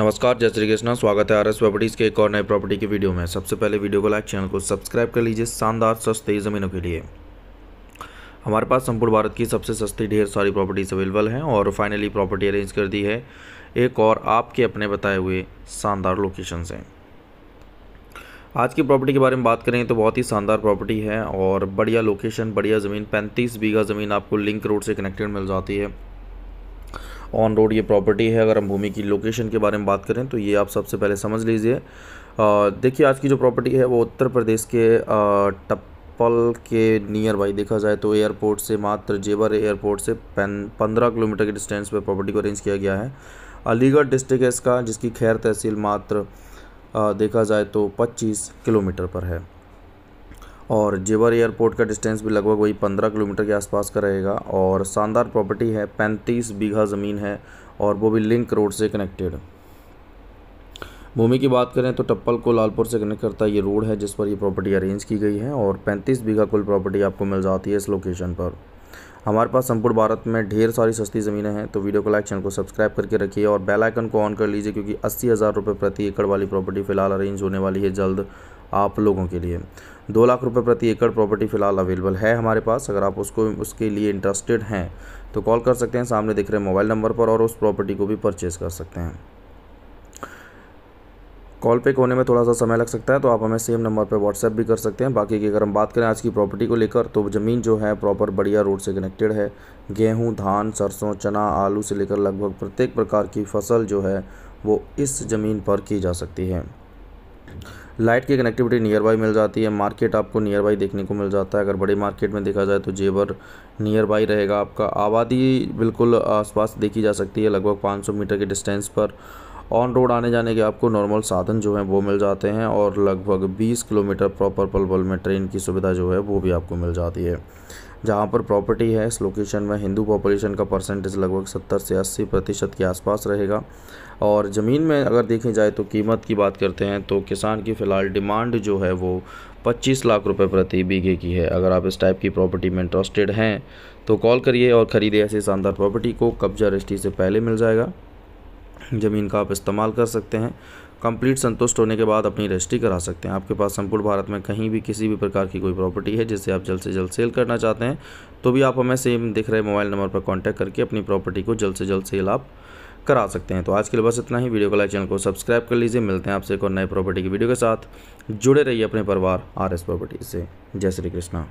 नमस्कार जय श्री कृष्णा स्वागत है आर एस प्रॉपर्टीज़ के एक और नए प्रॉपर्टी की वीडियो में सबसे पहले वीडियो को लाइक चैनल को सब्सक्राइब कर लीजिए शानदार सस्ती ज़मीनों के लिए हमारे पास संपूर्ण भारत की सबसे सस्ती ढेर सारी प्रॉपर्टीज़ अवेलेबल हैं और फाइनली प्रॉपर्टी अरेंज कर दी है एक और आपके अपने बताए हुए शानदार लोकेशन से आज की प्रॉपर्टी के बारे में बात करें तो बहुत ही शानदार प्रॉपर्टी है और बढ़िया लोकेशन बढ़िया ज़मीन पैंतीस बीघा ज़मीन आपको लिंक रोड से कनेक्टेड मिल जाती है ऑन रोड ये प्रॉपर्टी है अगर हम भूमि की लोकेशन के बारे में बात करें तो ये आप सबसे पहले समझ लीजिए देखिए आज की जो प्रॉपर्टी है वो उत्तर प्रदेश के टप पल के नियर बाई देखा जाए तो एयरपोर्ट से मात्र जेवर एयरपोर्ट से पंद्रह किलोमीटर के डिस्टेंस पर प्रॉपर्टी को अरेंज किया गया है अलीगढ़ डिस्ट्रिक्ट है इसका जिसकी खैर तहसील मात्र देखा जाए तो 25 किलोमीटर पर है और जेवर एयरपोर्ट का डिस्टेंस भी लगभग वही पंद्रह किलोमीटर के आसपास का रहेगा और शानदार प्रॉपर्टी है पैंतीस बीघा ज़मीन है और वो भी लिंक रोड से कनेक्टेड भूमि की बात करें तो टप्पल को लालपुर से कनेक्ट करता ये रोड है जिस पर ये प्रॉपर्टी अरेंज की गई है और 35 बीघा कुल प्रॉपर्टी आपको मिल जाती है इस लोकेशन पर हमारे पास संपूर्ण भारत में ढेर सारी सस्ती ज़मीनें हैं तो वीडियो को लाइक चैनल को सब्सक्राइब करके रखिए और बेल आइकन को ऑन कर लीजिए क्योंकि अस्सी हज़ार रुपये प्रति एकड़ वाली प्रॉपर्टी फ़िलहाल अरेंज होने वाली है जल्द आप लोगों के लिए दो लाख रुपए प्रति एकड़ प्रॉपर्टी फ़िलहाल अवेलेबल है हमारे पास अगर आप उसको उसके लिए इंटरेस्टेड हैं तो कॉल कर सकते हैं सामने दिख रहे मोबाइल नंबर पर और उस प्रॉपर्टी को भी परचेज़ कर सकते हैं कॉल पिक होने में थोड़ा सा समय लग सकता है तो आप हमें सेम नंबर पर व्हाट्सएप भी कर सकते हैं बाकी की अगर हम बात करें आज की प्रॉपर्टी को लेकर तो ज़मीन जो है प्रॉपर बढ़िया रोड से कनेक्टेड है गेहूँ धान सरसों चना आलू से लेकर लगभग प्रत्येक प्रकार की फसल जो है वो इस ज़मीन पर की जा सकती है लाइट की कनेक्टिविटी नियर बाई मिल जाती है मार्केट आपको नियर बाई देखने को मिल जाता है अगर बड़े मार्केट में देखा जाए तो जेवर नियर बाई रहेगा आपका आबादी बिल्कुल आसपास देखी जा सकती है लगभग 500 मीटर के डिस्टेंस पर ऑन रोड आने जाने के आपको नॉर्मल साधन जो हैं वो मिल जाते हैं और लगभग 20 किलोमीटर प्रॉपर पलबल में ट्रेन की सुविधा जो है वो भी आपको मिल जाती है जहाँ पर प्रॉपर्टी है इस लोकेशन में हिंदू पॉपुलेशन का परसेंटेज लगभग 70 से 80 प्रतिशत के आसपास रहेगा और ज़मीन में अगर देखी जाए तो कीमत की बात करते हैं तो किसान की फ़िलहाल डिमांड जो है वो 25 लाख रुपए प्रति बीघे की है अगर आप इस टाइप की प्रॉपर्टी में इंटरेस्टेड हैं तो कॉल करिए और ख़रीदे ऐसी शानदार प्रॉपर्टी को कब्जा रजिस्ट्री से पहले मिल जाएगा ज़मीन का आप इस्तेमाल कर सकते हैं कंप्लीट संतुष्ट होने के बाद अपनी रजिस्ट्री करा सकते हैं आपके पास संपूर्ण भारत में कहीं भी किसी भी प्रकार की कोई प्रॉपर्टी है जिसे आप जल्द से जल्द सेल करना चाहते हैं तो भी आप हमें सेम दिख रहे मोबाइल नंबर पर कॉन्टैक्ट करके अपनी प्रॉपर्टी को जल्द से जल्द सेल आप करा सकते हैं तो आज के लिए बस इतना ही वीडियो को लाइक चैनल को सब्सक्राइब कर लीजिए मिलते हैं आपसे एक और नए प्रॉपर्टी की वीडियो के साथ जुड़े रहिए अपने परिवार आर एस प्रॉपर्टी से जय श्री कृष्णा